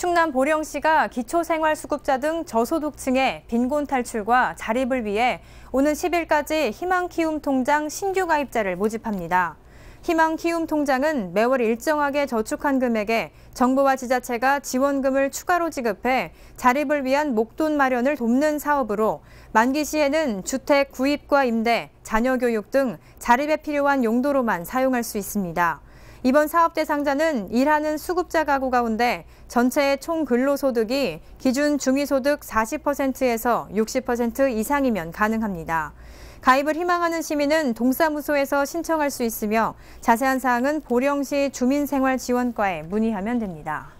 충남 보령시가 기초생활수급자 등 저소득층의 빈곤 탈출과 자립을 위해 오는 10일까지 희망키움통장 신규 가입자를 모집합니다. 희망키움통장은 매월 일정하게 저축한 금액에 정부와 지자체가 지원금을 추가로 지급해 자립을 위한 목돈 마련을 돕는 사업으로 만기 시에는 주택 구입과 임대, 자녀 교육 등 자립에 필요한 용도로만 사용할 수 있습니다. 이번 사업 대상자는 일하는 수급자 가구 가운데 전체의 총 근로소득이 기준 중위소득 40%에서 60% 이상이면 가능합니다. 가입을 희망하는 시민은 동사무소에서 신청할 수 있으며 자세한 사항은 보령시 주민생활지원과에 문의하면 됩니다.